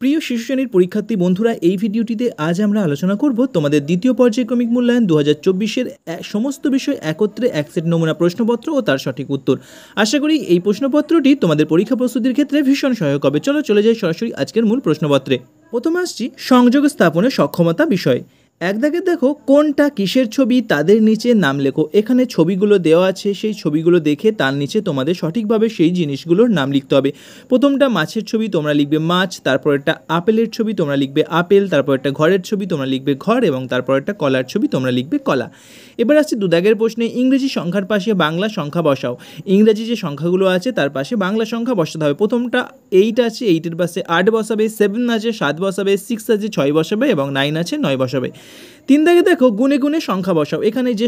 প্রিয় শিশু শ্রেণীর পরীক্ষার্থী বন্ধুরা এই ভিডিওটিতে আজ আমরা আলোচনা করব তোমাদের দ্বিতীয় পর্যায়ক্রমিক মূল্যায়ন দু হাজার চব্বিশের সমস্ত বিষয় একত্রে এক সেট নমুনা প্রশ্নপত্র ও তার সঠিক উত্তর আশা করি এই প্রশ্নপত্রটি তোমাদের পরীক্ষা প্রস্তুতির ক্ষেত্রে ভীষণ সহায়ক হবে চলো চলে যাই সরাসরি আজকের মূল প্রশ্নপত্রে প্রথমে আসছি সংযোগ স্থাপনের সক্ষমতা বিষয় একদাকে দেখো কোনটা কিসের ছবি তাদের নিচে নাম লেখো এখানে ছবিগুলো দেওয়া আছে সেই ছবিগুলো দেখে তার নিচে তোমাদের সঠিকভাবে সেই জিনিসগুলোর নাম লিখতে হবে প্রথমটা মাছের ছবি তোমরা লিখবে মাছ তারপর একটা আপেলের ছবি তোমরা লিখবে আপেল তারপর একটা ঘরের ছবি তোমরা লিখবে ঘর এবং তারপর একটা কলার ছবি তোমরা লিখবে কলা এবার আসছে দুদাগের প্রশ্নে ইংরেজি সংখ্যার পাশে বাংলা সংখ্যা বসাও ইংরেজি যে সংখ্যাগুলো আছে তার পাশে বাংলা সংখ্যা বসাতে হবে প্রথমটা এইট আছে এইটের পাশে আট বসাবে সেভেন আছে সাত বসাবে সিক্স আছে ছয় বসাবে এবং নাইন আছে নয় বসাবে তিন দাগে দেখো গুনে গুনে সংখ্যা বসাও এখানে যে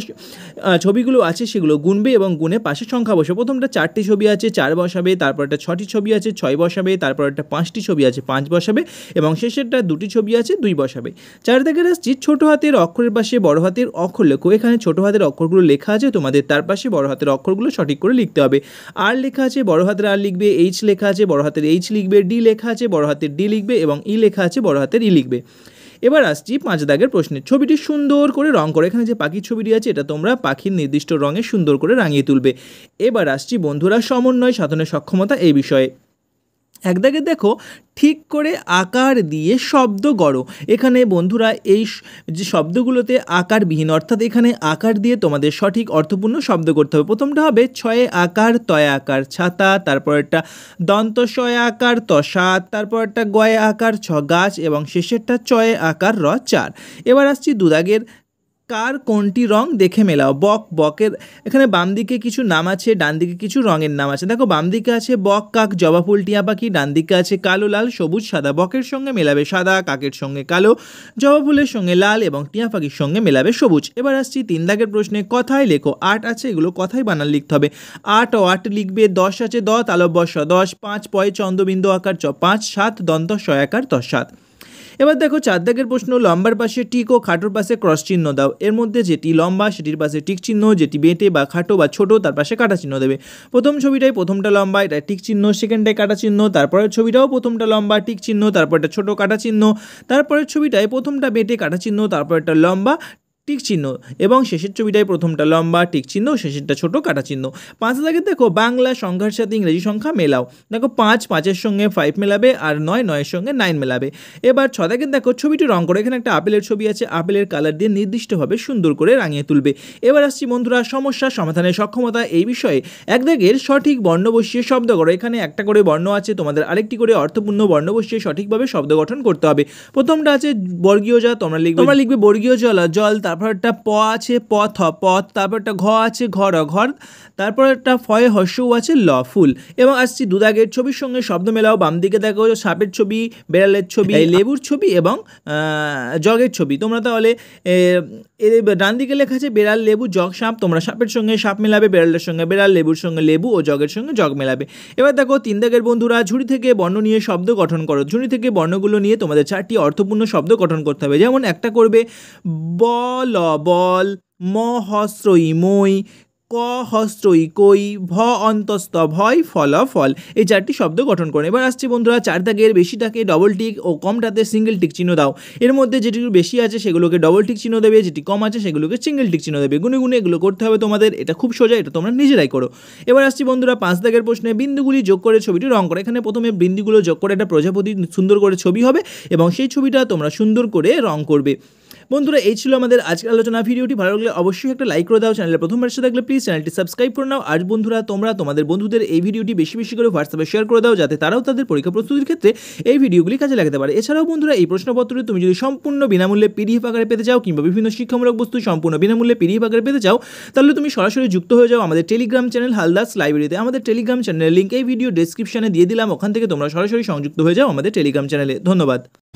ছবিগুলো আছে সেগুলো গুনবে এবং গুনে পাশে সংখ্যা বসাও প্রথমটা চারটি ছবি আছে চার বসাবে তারপর একটা ছটি ছবি আছে ছয় বসাবে তারপর একটা পাঁচটি ছবি আছে পাঁচ বসাবে এবং শেষেরটা দুটি ছবি আছে দুই বসাবে চার দাগের আসছি ছোট হাতের অক্ষরের পাশে বড় হাতের অক্ষর লেখো এখানে ছোট হাতের অক্ষরগুলো লেখা আছে তোমাদের তার পাশে বড় হাতের অক্ষরগুলো সঠিক করে লিখতে হবে আর লেখা আছে বড় হাতের আর লিখবে এইচ লেখা আছে বড় হাতের এইচ লিখবে ডি লেখা আছে বড় হাতের ডি লিখবে এবং ই লেখা আছে বড় হাতের ই লিখবে এবার আসছি পাঁচ দাগের প্রশ্নে ছবিটি সুন্দর করে রং করে এখানে যে পাখির ছবিটি আছে এটা তোমরা পাখির নির্দিষ্ট রঙে সুন্দর করে রাঙিয়ে তুলবে এবার আসছি বন্ধুরা সমন্বয় সাধনের সক্ষমতা এই বিষয়ে একদাগে দেখো ঠিক করে আকার দিয়ে শব্দ গড়ো এখানে বন্ধুরা এই যে শব্দগুলোতে আকারবিহীন অর্থাৎ এখানে আকার দিয়ে তোমাদের সঠিক অর্থপূর্ণ শব্দ করতে হবে প্রথমটা হবে ছয়ে আকার তয় আকার ছাতা তারপর একটা দন্ত ছয় আকার তসা তারপর একটা গয়ে আকার ছ গাছ এবং শেষেরটা চয়ে আকার র চার এবার আসছি দুদাগের কার কোনটি রং দেখে মেলাও বক বকের এখানে বাম দিকে কিছু নাম আছে ডান দিকে কিছু রঙের নাম আছে দেখো বাম দিকে আছে বক কাক জবা ফুল টিয়া পাখি ডান দিকে আছে কালো লাল সবুজ সাদা বকের সঙ্গে মেলাবে সাদা কাকের সঙ্গে কালো জবা ফুলের সঙ্গে লাল এবং টিয়া পাখির সঙ্গে মেলাবে সবুজ এবার আসছি তিন দাগের প্রশ্নে কথায় লেখো আট আছে এগুলো কথাই বানান লিখতে হবে আট ও আট লিখবে দশ আছে দ তালব্য দশ পাঁচ পয় চন্দ্রবিন্দু আকার চ পাঁচ সাত দন্ত আকার দশ সাত এবার দেখো চার দাগের প্রশ্ন লম্বার পাশে টিক ও খাটোর পাশে ক্রস চিহ্ন দাও এর মধ্যে যেটি লম্বা সেটির পাশে টিক চিহ্ন যেটি বেঁটে বা খাটো বা ছোট তার পাশে কাটা চিহ্ন দেবে প্রথম ছবিটাই প্রথমটা লম্বা এটা টিক চিহ্ন সেকেন্ডটায় কাটা চিহ্ন তারপরের ছবিটাও প্রথমটা লম্বা টিক চিহ্ন তারপরটা ছোট কাটা চিহ্ন তারপরের ছবিটায় প্রথমটা বেঁটে কাটা চিহ্ন তারপর একটা লম্বা টিক চিহ্ন এবং শেষের ছবিটায় প্রথমটা লম্বা টিক চিহ্ন শেষেরটা ছোট কাটা চিহ্ন পাঁচ লাগে দেখো বাংলা সংখ্যার সাথে ইংরেজি সংখ্যা মেলাও দেখো পাঁচ পাঁচের সঙ্গে ফাইভ মেলাবে আর নয় নয়ের সঙ্গে নাইন মেলাবে এবার ছ থেকে দেখো ছবিটি রং করে এখানে একটা আপেলের ছবি আছে আপেলের কালার দিয়ে নির্দিষ্টভাবে সুন্দর করে রাঙিয়ে তুলবে এবার আসছি বন্ধুরা সমস্যা সমাধানের সক্ষমতা এই বিষয়ে এক দাগের সঠিক বর্ণ বসিয়ে শব্দ করো এখানে একটা করে বর্ণ আছে তোমাদের আরেকটি করে অর্থপূর্ণ বর্ণ বসিয়ে সঠিকভাবে শব্দ গঠন করতে হবে প্রথমটা আছে বর্গীয় জল তোমরা লিখবে তোমরা লিখবে বর্গীয় জল জল তার তারপর একটা প আছে পথ পথ তারপর একটা ঘ আছে ঘর ঘর তারপর একটা ফয়ে হস্য আছে ল ফুল এবং আসছি দুদাগের ছবির সঙ্গে শব্দ মেলাও বাম দিকে দেখো সাপের ছবি বেড়ালের ছবি লেবুর ছবি এবং জগের ছবি তোমরা তাহলে এর ডান দিকে লেখা আছে বেড়াল লেবু জগ সাপ তোমরা সাপের সঙ্গে সাপ মেলাবে বেড়ালের সঙ্গে বেড়াল লেবুর সঙ্গে লেবু ও জগের সঙ্গে জগ মেলাবে এবার দেখো তিন দাগের বন্ধুরা ঝুড়ি থেকে বর্ণ নিয়ে শব্দ গঠন করো ঝুড়ি থেকে বর্ণগুলো নিয়ে তোমাদের চারটি অর্থপূর্ণ শব্দ গঠন করতে হবে যেমন একটা করবে বল বল মহস্রই মই ক হস্ত্রই কই ভ অন্তস্ত ভয় ফল এই চারটি শব্দ গঠন করে এবার আসছে বন্ধুরা চার দাগের বেশিটাকে ডবল টিক ও কমটাতে সিঙ্গেল টিক চিহ্ন দাও এর মধ্যে যেটি বেশি আছে সেগুলোকে ডবল টিক চিহ্ন দেবে যেটি কম আছে সেগুলোকে সিঙ্গেল টিক চিহ্ন দেবে গুনে গুনে এগুলো করতে হবে তোমাদের এটা খুব সোজা এটা তোমরা নিজেরাই করো এবার আসছি বন্ধুরা পাঁচ দাগের প্রশ্নে বিন্দুগুলি যোগ করে ছবিটি রং করে এখানে প্রথমে বিন্দুগুলো যোগ করে একটা প্রজাপতি সুন্দর করে ছবি হবে এবং সেই ছবিটা তোমরা সুন্দর করে রং করবে বন্ধুরা এই ছিল আমাদের আজকের আলোচনা ভিডিওটি ভালো লাগলে অবশ্যই একটা লাইক করে দাও চ্যানেলের প্রথমবার এসে থাকলে প্লিজ চ্যানেলটি সাবস্ক্রাইব করে নাও আর বন্ধুরা তোমরা তোমাদের বন্ধুদের এই ভিডিওটি বেশি বেশি করে হোয়াটসঅ্যাপে শেয়ার করে দাও যাতে তারাও তাদের পরীক্ষা প্রস্তুতির ক্ষেত্রে এই ভিডিওগুলি কাজে লাগাতে পারে এছাড়াও বন্ধুরা এই প্রশ্নপত্রটি তুমি যদি সম্পূর্ণ বিনামূল্যে পিডিএফ আকারে পেতে চাও কিংবা বিভিন্ন শিক্ষামূলক বস্তু সম্পূর্ণ বিনামূল্যে পিডিএফ আকারে পেতে চাও তাহলে তুমি সরাসরি যুক্ত হয়ে যাও আমাদের টেলিগ্রাম চ্যানেল হালদাস লাইব্রেরিতে আমাদের টেলিগ্রাম চ্যানেলের লিঙ্ক এই ভিডিও ডেসক্রিপশনে দিয়ে দিলাম ওখান থেকে তোমরা সরাসরি সংযুক্ত হয়ে যাও আমাদের টেলিগ্রাম চ্যানেলে ধন্যবাদ